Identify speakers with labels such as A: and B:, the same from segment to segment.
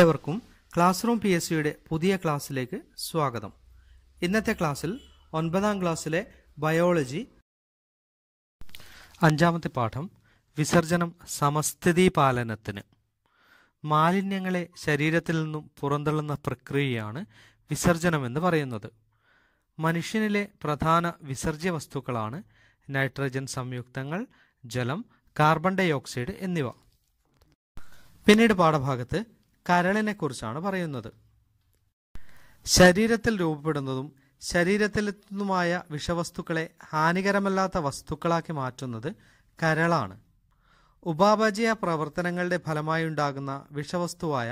A: ഏവർക്കും class room P S സിയുടെ പുതിയ ക്ലാസ്സിലേക്ക് സ്വാഗതം ഇന്നത്തെ ക്ലാസ്സിൽ ഒൻപതാം ക്ലാസ്സിലെ ബയോളജി അഞ്ചാമത്തെ പാഠം വിസർജനം സമസ്ഥിതി പാലനത്തിന് മാലിന്യങ്ങളെ ശരീരത്തിൽ നിന്നും പുറന്തള്ളുന്ന പ്രക്രിയയാണ് വിസർജനമെന്ന് പറയുന്നത് മനുഷ്യനിലെ പ്രധാന വിസർജ്യ വസ്തുക്കളാണ് നൈട്രജൻ സംയുക്തങ്ങൾ ജലം കാർബൺ ഡൈ ഓക്സൈഡ് എന്നിവ പിന്നീട് പാഠഭാഗത്ത് കരളിനെക്കുറിച്ചാണ് പറയുന്നത് ശരീരത്തിൽ രൂപപ്പെടുന്നതും ശരീരത്തിലെത്തുന്നതുമായ വിഷവസ്തുക്കളെ ഹാനികരമല്ലാത്ത വസ്തുക്കളാക്കി മാറ്റുന്നത് കരളാണ് ഉപാപചയ പ്രവർത്തനങ്ങളുടെ ഉണ്ടാകുന്ന വിഷവസ്തുവായ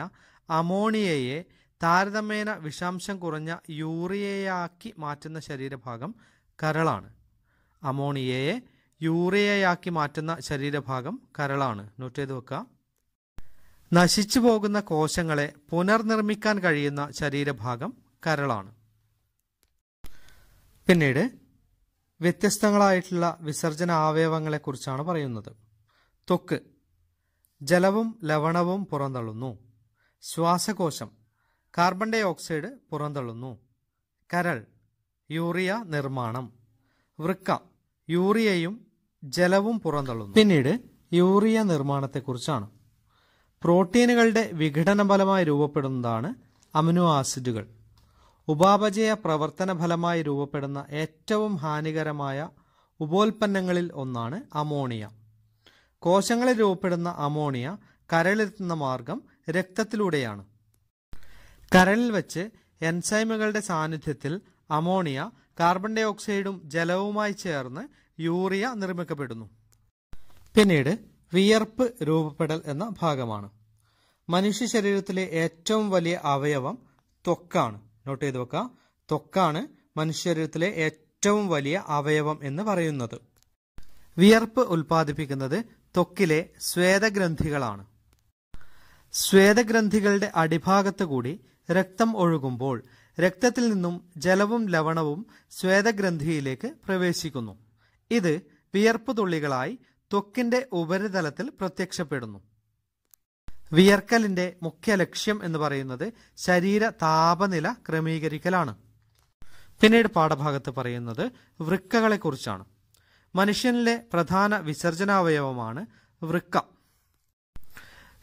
A: അമോണിയയെ താരതമ്യേന വിഷാംശം കുറഞ്ഞ യൂറിയയാക്കി മാറ്റുന്ന ശരീരഭാഗം കരളാണ് അമോണിയയെ യൂറിയയാക്കി മാറ്റുന്ന ശരീരഭാഗം കരളാണ് നോട്ട് ചെയ്ത് വെക്കുക നശിച്ചു പോകുന്ന കോശങ്ങളെ പുനർനിർമ്മിക്കാൻ കഴിയുന്ന ശരീരഭാഗം കരളാണ് പിന്നീട് വ്യത്യസ്തങ്ങളായിട്ടുള്ള വിസർജന അവയവങ്ങളെക്കുറിച്ചാണ് പറയുന്നത് തൊക്ക് ജലവും ലവണവും പുറന്തള്ളുന്നു ശ്വാസകോശം കാർബൺ ഡൈ ഓക്സൈഡ് പുറന്തള്ളുന്നു കരൾ യൂറിയ നിർമ്മാണം വൃക്ക യൂറിയയും ജലവും പുറന്തള്ളുന്നു പിന്നീട് യൂറിയ നിർമ്മാണത്തെക്കുറിച്ചാണ് പ്രോട്ടീനുകളുടെ വിഘടന ഫലമായി രൂപപ്പെടുന്നതാണ് അമിനോ ആസിഡുകൾ ഉപാപചയ പ്രവർത്തന ഫലമായി രൂപപ്പെടുന്ന ഏറ്റവും ഹാനികരമായ ഉപോൽപ്പന്നങ്ങളിൽ ഒന്നാണ് അമോണിയ കോശങ്ങളിൽ രൂപപ്പെടുന്ന അമോണിയ കരളിലെത്തുന്ന മാർഗം രക്തത്തിലൂടെയാണ് കരളിൽ വെച്ച് എൻസൈമുകളുടെ സാന്നിധ്യത്തിൽ അമോണിയ കാർബൺ ഡൈ ഓക്സൈഡും ജലവുമായി ചേർന്ന് യൂറിയ നിർമ്മിക്കപ്പെടുന്നു പിന്നീട് വിയർപ്പ് രൂപപ്പെടൽ എന്ന ഭാഗമാണ് മനുഷ്യ ശരീരത്തിലെ ഏറ്റവും വലിയ അവയവം ത്വക്കാണ് നോട്ട് ചെയ്ത് വെക്കുക ത്വക്കാണ് മനുഷ്യ ശരീരത്തിലെ ഏറ്റവും വലിയ അവയവം എന്ന് പറയുന്നത് വിയർപ്പ് ഉൽപ്പാദിപ്പിക്കുന്നത് ത്വക്കിലെ സ്വേദഗ്രന്ഥികളാണ് സ്വേദഗ്രന്ഥികളുടെ അടിഭാഗത്ത് കൂടി രക്തം ഒഴുകുമ്പോൾ രക്തത്തിൽ നിന്നും ജലവും ലവണവും സ്വേദഗ്രന്ഥിയിലേക്ക് പ്രവേശിക്കുന്നു ഇത് വിയർപ്പ് തുള്ളികളായി ത്വക്കിന്റെ ഉപരിതലത്തിൽ പ്രത്യക്ഷപ്പെടുന്നു വിയർക്കലിന്റെ മുഖ്യ ലക്ഷ്യം എന്ന് പറയുന്നത് ശരീര താപനില ക്രമീകരിക്കലാണ് പിന്നീട് പാഠഭാഗത്ത് പറയുന്നത് വൃക്കകളെക്കുറിച്ചാണ് മനുഷ്യനിലെ പ്രധാന വിസർജനാവയവമാണ് വൃക്ക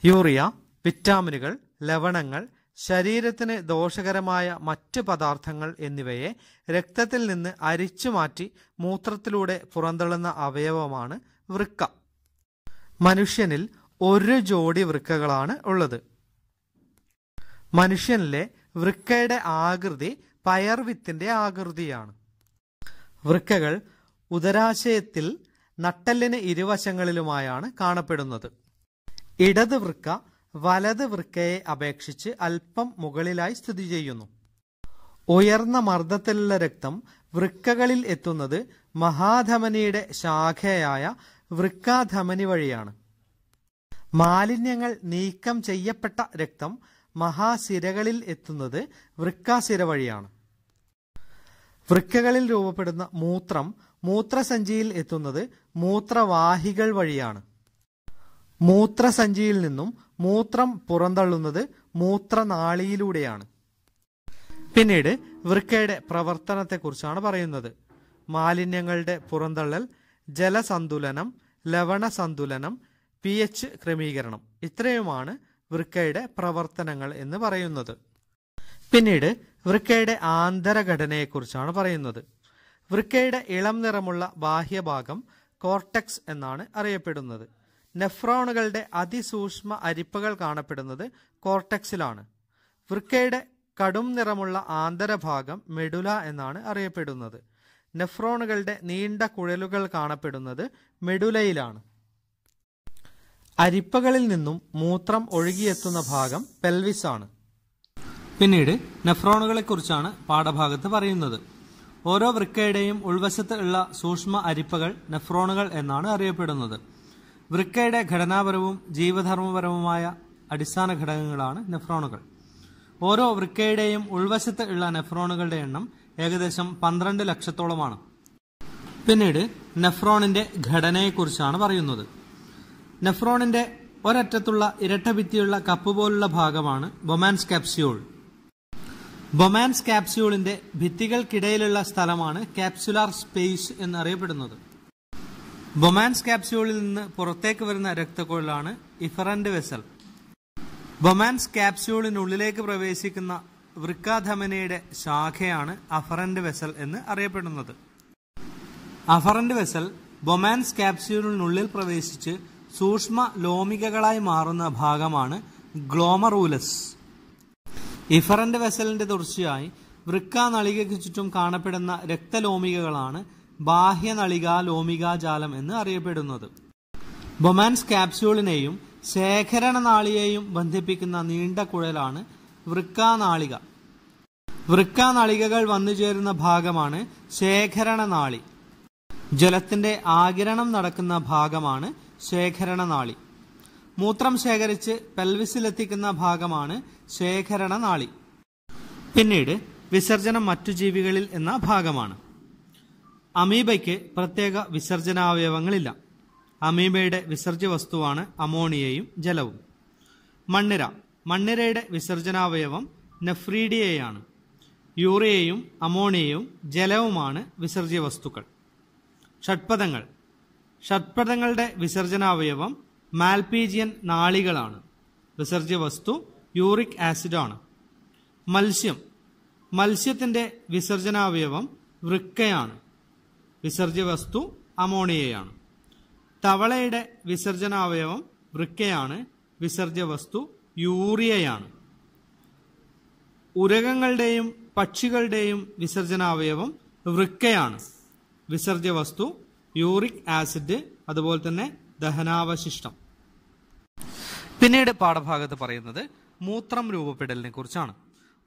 A: യൂറിയ വിറ്റാമിനുകൾ ലവണങ്ങൾ ശരീരത്തിന് ദോഷകരമായ മറ്റ് പദാർത്ഥങ്ങൾ എന്നിവയെ രക്തത്തിൽ നിന്ന് അരിച്ചു മാറ്റി മൂത്രത്തിലൂടെ പുറന്തള്ളുന്ന അവയവമാണ് വൃക്ക മനുഷ്യനിൽ ഒരു ജോഡി വൃക്കകളാണ് ഉള്ളത് മനുഷ്യനിലെ വൃക്കയുടെ ആകൃതി പയർവിത്തിന്റെ ആകൃതിയാണ് വൃക്കകൾ ഉദരാശയത്തിൽ നട്ടെല്ലിന് ഇരുവശങ്ങളിലുമായാണ് കാണപ്പെടുന്നത് ഇടത് വൃക്ക വലത് വൃക്കയെ അപേക്ഷിച്ച് അല്പം മുകളിലായി സ്ഥിതി ചെയ്യുന്നു ഉയർന്ന മർദ്ദത്തിലുള്ള രക്തം വൃക്കകളിൽ എത്തുന്നത് മഹാധമനിയുടെ ശാഖയായ വൃക്കാധമനി വഴിയാണ് മാലിന്യങ്ങൾ നീക്കം ചെയ്യപ്പെട്ട രക്തം മഹാസിരകളിൽ എത്തുന്നത് വൃക്കാസിര വഴിയാണ് വൃക്കകളിൽ രൂപപ്പെടുന്ന മൂത്രം മൂത്രസഞ്ചിയിൽ എത്തുന്നത് മൂത്രവാഹികൾ വഴിയാണ് മൂത്രസഞ്ചിയിൽ നിന്നും മൂത്രം പുറന്തള്ളുന്നത് മൂത്രനാളിയിലൂടെയാണ് പിന്നീട് വൃക്കയുടെ പ്രവർത്തനത്തെക്കുറിച്ചാണ് പറയുന്നത് മാലിന്യങ്ങളുടെ പുറന്തള്ളൽ ജലസന്തുലനം ലവണസന്തുലനം പി എച്ച് ക്രമീകരണം ഇത്രയുമാണ് വൃക്കയുടെ പ്രവർത്തനങ്ങൾ എന്ന് പറയുന്നത് പിന്നീട് വൃക്കയുടെ ആന്തരഘടനയെക്കുറിച്ചാണ് പറയുന്നത് വൃക്കയുടെ ഇളം നിറമുള്ള ബാഹ്യഭാഗം കോർട്ടക്സ് എന്നാണ് അറിയപ്പെടുന്നത് നെഫ്രോണുകളുടെ അതിസൂക്ഷ്മ അരിപ്പുകൾ കാണപ്പെടുന്നത് കോർട്ടക്സിലാണ് വൃക്കയുടെ കടും നിറമുള്ള ആന്തരഭാഗം മെഡുല എന്നാണ് അറിയപ്പെടുന്നത് നെഫ്രോണുകളുടെ നീണ്ട കുഴലുകൾ കാണപ്പെടുന്നത് മെഡുലയിലാണ് അരിപ്പകളിൽ നിന്നും മൂത്രം ഒഴുകിയെത്തുന്ന ഭാഗം പെൽവിസ് ആണ് പിന്നീട് നെഫ്രോണുകളെക്കുറിച്ചാണ് പാഠഭാഗത്ത് പറയുന്നത് ഓരോ വൃക്കയുടെയും ഉൾവശത്ത് ഉള്ള സൂക്ഷ്മ അരിപ്പകൾ നെഫ്രോണുകൾ എന്നാണ് അറിയപ്പെടുന്നത് വൃക്കയുടെ ഘടനാപരവും ജീവധർമ്മപരവുമായ അടിസ്ഥാന ഘടകങ്ങളാണ് നെഫ്രോണുകൾ ഓരോ വൃക്കയുടെയും ഉൾവശത്ത് ഉള്ള നെഫ്രോണുകളുടെ എണ്ണം ഏകദേശം പന്ത്രണ്ട് ലക്ഷത്തോളമാണ് പിന്നീട് നെഫ്രോണിന്റെ ഘടനയെക്കുറിച്ചാണ് പറയുന്നത് നെഫ്രോണിന്റെ ഒരറ്റത്തുള്ള ഇരട്ടഭിത്തിയുള്ള കപ്പ് പോലുള്ള ഭാഗമാണ് ബൊമാൻസ് കാപ്സ്യൂൾ ബൊമാൻസ് കാപ്സ്യൂളിന്റെ ഭിത്തികൾക്കിടയിലുള്ള സ്ഥലമാണ് കാപ്സുലാർ സ്പേസ് എന്നറിയപ്പെടുന്നത് ബൊമാൻസ് കാപ്സ്യൂളിൽ നിന്ന് പുറത്തേക്ക് വരുന്ന രക്തക്കൊഴലാണ് ഇഫറന്റ് വെസൽ ബൊമാൻസ് കാപ്സ്യൂളിനുള്ളിലേക്ക് പ്രവേശിക്കുന്ന വൃക്കാധമനയുടെ ശാഖയാണ് അഫറന്റ് വെസൽ എന്ന് അറിയപ്പെടുന്നത് അഫറന്റ് വെസൽ ബൊമാൻസ് ക്യാപ്സ്യൂളിനുള്ളിൽ പ്രവേശിച്ച് സൂക്ഷ്മ ലോമികകളായി മാറുന്ന ഭാഗമാണ് ഗ്ലോമറൂലസ് ഇഫറന്റ് വെസലിന്റെ തുടർച്ചയായി വൃക്കാനളികയ്ക്ക് ചുറ്റും കാണപ്പെടുന്ന രക്തലോമികകളാണ് ബാഹ്യനളിക ലോമികാജാലം എന്ന് അറിയപ്പെടുന്നത് ബൊമാൻസ് ക്യാപ്സ്യൂളിനെയും ശേഖരണ നാളിയെയും ബന്ധിപ്പിക്കുന്ന നീണ്ട കുഴലാണ് വൃക്കാനാളിക വൃക്കാനാളികകൾ വന്നുചേരുന്ന ഭാഗമാണ് ശേഖരണനാളി ജലത്തിന്റെ ആകിരണം നടക്കുന്ന ഭാഗമാണ് ശേഖരണനാളി മൂത്രം ശേഖരിച്ച് പെൽവിസിലെത്തിക്കുന്ന ഭാഗമാണ് ശേഖരണനാളി പിന്നീട് വിസർജനം മറ്റു ജീവികളിൽ എന്ന ഭാഗമാണ് അമീബയ്ക്ക് പ്രത്യേക വിസർജനാവയവങ്ങളില്ല അമീബയുടെ വിസർജ്യ വസ്തുവാണ് അമോണിയയും ജലവും മണ്ണിര മണ്ണിരയുടെ വിസർജനാവയവം നെഫ്രീഡിയയാണ് യൂറിയയും അമോണിയയും ജലവുമാണ് വിസർജ്യ വസ്തുക്കൾ ഷഡ്പഥങ്ങൾ ഷഡ്പഥങ്ങളുടെ വിസർജനാവയവം മാൽപീജിയൻ നാളികളാണ് വിസർജ്യ വസ്തു യൂറിക് ആസിഡാണ് മത്സ്യം മത്സ്യത്തിൻ്റെ വിസർജനാവയവം വൃക്കയാണ് വിസർജ്യ വസ്തു അമോണിയയാണ് തവളയുടെ വിസർജനാവയവം വൃക്കയാണ് വിസർജ്യ വസ്തു യൂറിയയാണ് ഉരകങ്ങളുടെയും പക്ഷികളുടെയും വിസർജനാവയവം വൃക്കയാണ് വിസർജ്യ വസ്തു യൂറിക് ആസിഡ് അതുപോലെ തന്നെ ദഹനാവശിഷ്ടം പിന്നീട് പാഠഭാഗത്ത് പറയുന്നത് മൂത്രം രൂപപ്പെടലിനെ കുറിച്ചാണ്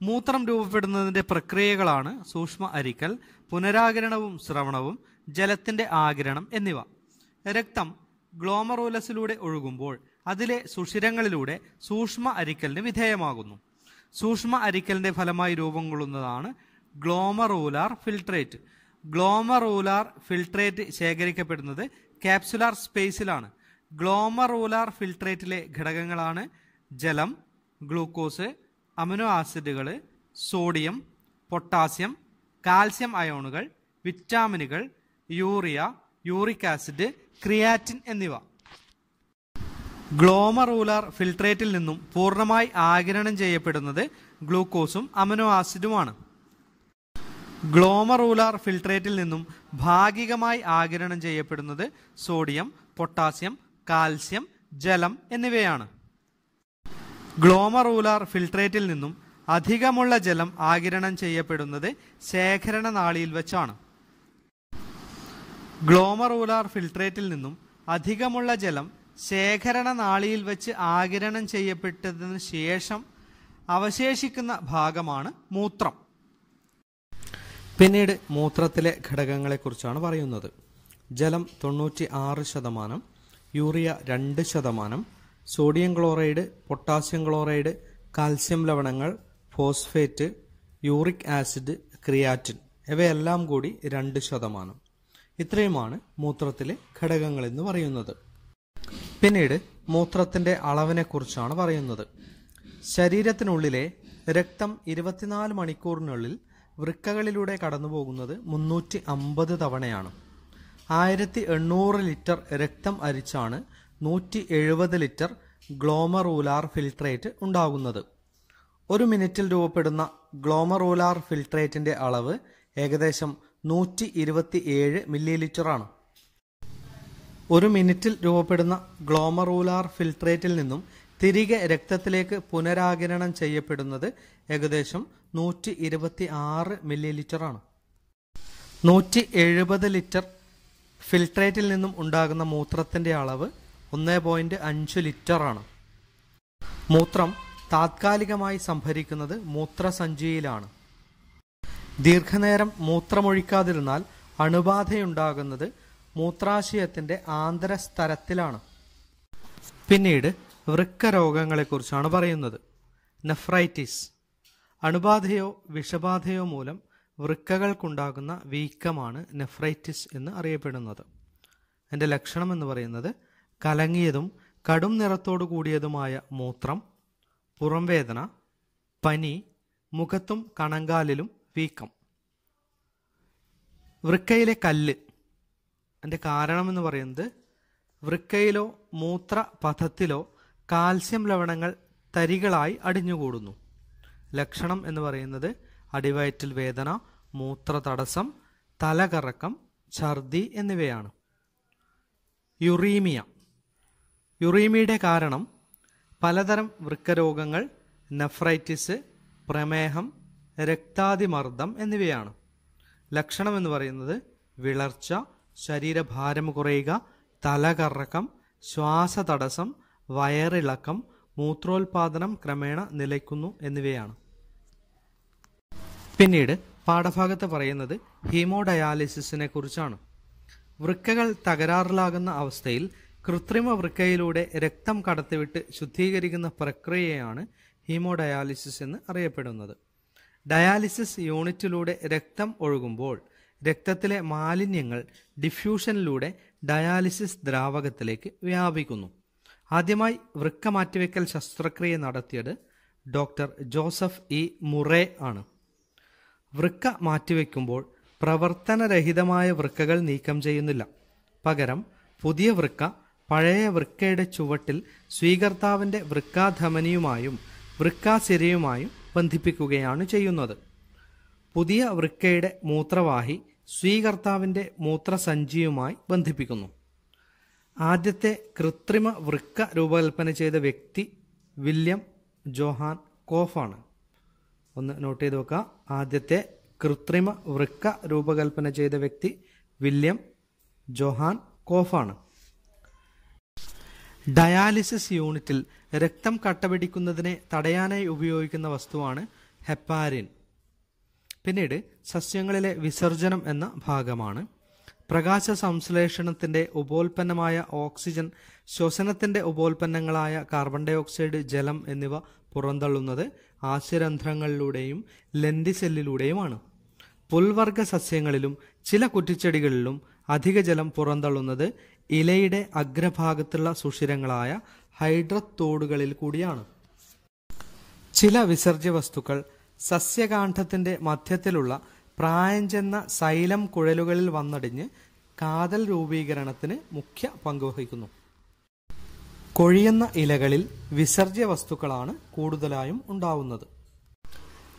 A: മൂത്രം രൂപപ്പെടുന്നതിന്റെ പ്രക്രിയകളാണ് സൂക്ഷ്മ അരിക്കൽ പുനരാകരണവും ശ്രവണവും ജലത്തിന്റെ ആകിരണം എന്നിവ രക്തം ഗ്ലോമറൂലസിലൂടെ ഒഴുകുമ്പോൾ അതിലെ സുഷിരങ്ങളിലൂടെ സൂക്ഷ്മ അരിക്കലിന് വിധേയമാകുന്നു സൂക്ഷ്മ അരിക്കലിന്റെ ഫലമായി രൂപം കൊള്ളുന്നതാണ് ഗ്ലോമറൂലാർ ഫിൽട്രേറ്റ് ഗ്ലോമറൂലാർ ഫിൽട്രേറ്റ് ശേഖരിക്കപ്പെടുന്നത് കാപ്സുലാർ സ്പേസിലാണ് ഗ്ലോമറൂലാർ ഫിൽട്രേറ്റിലെ ഘടകങ്ങളാണ് ജലം ഗ്ലൂക്കോസ് അമിനോ ആസിഡുകൾ സോഡിയം പൊട്ടാസ്യം കാൽസ്യം അയോണുകൾ വിറ്റാമിനുകൾ യൂറിയ യൂറിക് ആസിഡ് ക്രിയാറ്റിൻ എന്നിവ ഗ്ലോമ റൂലാർ ഫിൽട്രേറ്റിൽ നിന്നും പൂർണ്ണമായി ആകിരണം ചെയ്യപ്പെടുന്നത് ഗ്ലൂക്കോസും അമിനോ ആസിഡുമാണ് ഗ്ലോമ റൂലാർ ഫിൽട്രേറ്റിൽ നിന്നും ഭാഗികമായി ആകിരണം ചെയ്യപ്പെടുന്നത് സോഡിയം പൊട്ടാസ്യം കാൽസ്യം ജലം എന്നിവയാണ് ഗ്ലോമ റൂലാർ ഫിൽട്രേറ്റിൽ നിന്നും അധികമുള്ള ജലം ആകിരണം ചെയ്യപ്പെടുന്നത് ശേഖരണ നാളിയിൽ വെച്ചാണ് ഗ്ലോമ റൂലാർ ഫിൽട്രേറ്റിൽ നിന്നും അധികമുള്ള ജലം ശേഖരണ നാളിയിൽ വെച്ച് ആകിരണം ചെയ്യപ്പെട്ടതിന് ശേഷം അവശേഷിക്കുന്ന ഭാഗമാണ് മൂത്രം പിന്നീട് മൂത്രത്തിലെ ഘടകങ്ങളെക്കുറിച്ചാണ് പറയുന്നത് ജലം തൊണ്ണൂറ്റി ആറ് ശതമാനം യൂറിയ രണ്ട് ശതമാനം sodium chloride potassium chloride calcium ലവണങ്ങൾ ഫോസ്ഫേറ്റ് യൂറിക് ആസിഡ് ക്രിയാറ്റിൻ ഇവയെല്ലാം കൂടി രണ്ട് ശതമാനം ഇത്രയുമാണ് മൂത്രത്തിലെ ഘടകങ്ങൾ എന്ന് പറയുന്നത് പിന്നീട് മൂത്രത്തിന്റെ കുറിച്ചാണ് പറയുന്നത് ശരീരത്തിനുള്ളിലെ രക്തം ഇരുപത്തിനാല് മണിക്കൂറിനുള്ളിൽ വൃക്കകളിലൂടെ കടന്നുപോകുന്നത് മുന്നൂറ്റി അമ്പത് തവണയാണ് ആയിരത്തി എണ്ണൂറ് ലിറ്റർ രക്തം അരിച്ചാണ് നൂറ്റി എഴുപത് ലിറ്റർ ഗ്ലോമറൂലാർ ഫിൽട്രേറ്റ് ഉണ്ടാകുന്നത് ഒരു മിനിറ്റിൽ രൂപപ്പെടുന്ന ഗ്ലോമറൂലാർ ഫിൽട്രേറ്റിന്റെ അളവ് ഏകദേശം നൂറ്റി ഇരുപത്തി ഏഴ് മില്ലി ലിറ്ററാണ് ഒരു മിനിറ്റിൽ രൂപപ്പെടുന്ന ഗ്ലോമറൂലാർ ഫിൽട്രേറ്റിൽ നിന്നും തിരികെ രക്തത്തിലേക്ക് പുനരാകിരണം ചെയ്യപ്പെടുന്നത് ഏകദേശം നൂറ്റി ഇരുപത്തി ആറ് മില്ലി ലിറ്ററാണ് നൂറ്റി എഴുപത് ലിറ്റർ ഫിൽട്രേറ്റിൽ നിന്നും ഉണ്ടാകുന്ന മൂത്രത്തിൻ്റെ അളവ് ഒന്നേ പോയിൻ്റ് അഞ്ച് ലിറ്ററാണ് മൂത്രം താത്കാലികമായി സംഭരിക്കുന്നത് മൂത്രസഞ്ചിയിലാണ് ദീർഘനേരം മൂത്രമൊഴിക്കാതിരുന്നാൽ അണുബാധയുണ്ടാകുന്നത് മൂത്രാശയത്തിന്റെ ആന്തരസ്തരത്തിലാണ് പിന്നീട് വൃക്ക പറയുന്നത് നെഫ്രൈറ്റിസ് അണുബാധയോ വിഷബാധയോ മൂലം വൃക്കകൾക്കുണ്ടാകുന്ന വീക്കമാണ് നെഫ്രൈറ്റിസ് എന്ന് അറിയപ്പെടുന്നത് എൻ്റെ ലക്ഷണം എന്ന് പറയുന്നത് കലങ്ങിയതും കടും നിറത്തോടു കൂടിയതുമായ മൂത്രം പുറംവേദന പനി മുഖത്തും കണങ്കാലിലും വീക്കം വൃക്കയിലെ കല്ല് അതിൻ്റെ കാരണമെന്ന് പറയുന്നത് വൃക്കയിലോ മൂത്ര പഥത്തിലോ കാൽസ്യം ലവണങ്ങൾ തരികളായി അടിഞ്ഞുകൂടുന്നു ലക്ഷണം എന്ന് പറയുന്നത് അടിവയറ്റിൽ വേദന മൂത്ര തടസ്സം തലകറക്കം ഛർദി എന്നിവയാണ് യുറീമിയ യുറീമിയുടെ കാരണം പലതരം വൃക്കരോഗങ്ങൾ നെഫ്രൈറ്റിസ് പ്രമേഹം രക്താതിമർദ്ദം എന്നിവയാണ് ലക്ഷണം എന്ന് പറയുന്നത് വിളർച്ച ശരീരഭാരം കുറയുക തലകറക്കം ശ്വാസതടസ്സം വയറിളക്കം മൂത്രോൽപാദനം ക്രമേണ നിലയ്ക്കുന്നു എന്നിവയാണ് പിന്നീട് പാഠഭാഗത്ത് പറയുന്നത് ഹീമോഡയാലിസിസിനെ കുറിച്ചാണ് വൃക്കകൾ തകരാറിലാകുന്ന അവസ്ഥയിൽ കൃത്രിമ വൃക്കയിലൂടെ രക്തം കടത്തിവിട്ട് ശുദ്ധീകരിക്കുന്ന പ്രക്രിയയാണ് ഹീമോഡയാലിസിസ് എന്ന് അറിയപ്പെടുന്നത് ഡയാലിസിസ് യൂണിറ്റിലൂടെ രക്തം ഒഴുകുമ്പോൾ രക്തത്തിലെ മാലിന്യങ്ങൾ ഡിഫ്യൂഷനിലൂടെ ഡയാലിസിസ് ദ്രാവകത്തിലേക്ക് വ്യാപിക്കുന്നു ആദ്യമായി വൃക്ക മാറ്റിവെക്കൽ ശസ്ത്രക്രിയ നടത്തിയത് ഡോക്ടർ ജോസഫ് ഇ മുറേ ആണ് വൃക്ക മാറ്റിവെക്കുമ്പോൾ പ്രവർത്തനരഹിതമായ വൃക്കകൾ നീക്കം ചെയ്യുന്നില്ല പകരം പുതിയ വൃക്ക പഴയ വൃക്കയുടെ ചുവട്ടിൽ സ്വീകർത്താവിൻ്റെ വൃക്കാധമനിയുമായും വൃക്കാസിരയുമായും ബന്ധിപ്പിക്കുകയാണ് ചെയ്യുന്നത് പുതിയ വൃക്കയുടെ മൂത്രവാഹി സ്വീകർത്താവിൻ്റെ മൂത്രസഞ്ചിയുമായി ബന്ധിപ്പിക്കുന്നു ആദ്യത്തെ കൃത്രിമ വൃക്ക രൂപകൽപ്പന ചെയ്ത വ്യക്തി വില്യം ജോഹാൻ കോഫാണ് ഒന്ന് നോട്ട് ചെയ്ത് വെക്കുക ആദ്യത്തെ കൃത്രിമ വൃക്ക രൂപകൽപ്പന ചെയ്ത വ്യക്തി വില്യം ജോഹാൻ കോഫാണ് ഡയാലിസിസ് യൂണിറ്റിൽ രക്തം കട്ടപിടിക്കുന്നതിനെ തടയാനായി ഉപയോഗിക്കുന്ന വസ്തുവാണ് ഹെപ്പാരിൻ പിന്നീട് സസ്യങ്ങളിലെ വിസർജനം എന്ന ഭാഗമാണ് പ്രകാശ സംശ്ലേഷണത്തിന്റെ ഉപോൽപ്പന്നമായ ഓക്സിജൻ ശ്വസനത്തിന്റെ ഉപോൽപ്പന്നങ്ങളായ കാർബൺ ഡൈ ഓക്സൈഡ് ജലം എന്നിവ പുറന്തള്ളുന്നത് ആശുരന്ധ്രങ്ങളിലൂടെയും ലെന്തിസെല്ലിലൂടെയുമാണ് പുൽവർഗ സസ്യങ്ങളിലും ചില കുറ്റിച്ചെടികളിലും അധിക ജലം പുറന്തള്ളുന്നത് ഇലയുടെ അഗ്രഭാഗത്തുള്ള സുഷിരങ്ങളായ ഹൈഡ്രത്തോടുകളിൽ കൂടിയാണ് ചില വിസർജ്യ വസ്തുക്കൾ സസ്യകാന്ഠത്തിൻ്റെ മധ്യത്തിലുള്ള പ്രായം ചെന്ന സൈലം കുഴലുകളിൽ വന്നടിഞ്ഞ് കാതൽ രൂപീകരണത്തിന് മുഖ്യ പങ്കുവഹിക്കുന്നു കൊഴിയുന്ന ഇലകളിൽ വിസർജ്യ വസ്തുക്കളാണ് കൂടുതലായും ഉണ്ടാവുന്നത്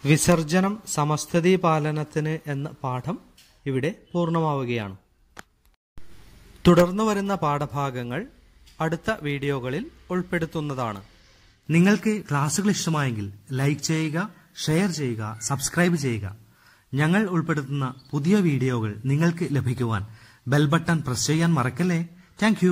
A: വിസർജനം സമസ്ഥിതി പാലനത്തിന് എന്ന പാഠം ഇവിടെ പൂർണ്ണമാവുകയാണ് തുടർന്നു വരുന്ന പാഠഭാഗങ്ങൾ അടുത്ത വീഡിയോകളിൽ ഉൾപ്പെടുത്തുന്നതാണ് നിങ്ങൾക്ക് ക്ലാസ്സുകൾ ഇഷ്ടമായെങ്കിൽ ലൈക്ക് ചെയ്യുക ഷെയർ ചെയ്യുക സബ്സ്ക്രൈബ് ചെയ്യുക ഞങ്ങൾ ഉൾപ്പെടുത്തുന്ന പുതിയ വീഡിയോകൾ നിങ്ങൾക്ക് ലഭിക്കുവാൻ ബെൽ ബട്ടൺ പ്രസ് ചെയ്യാൻ മറക്കല്ലേ താങ്ക്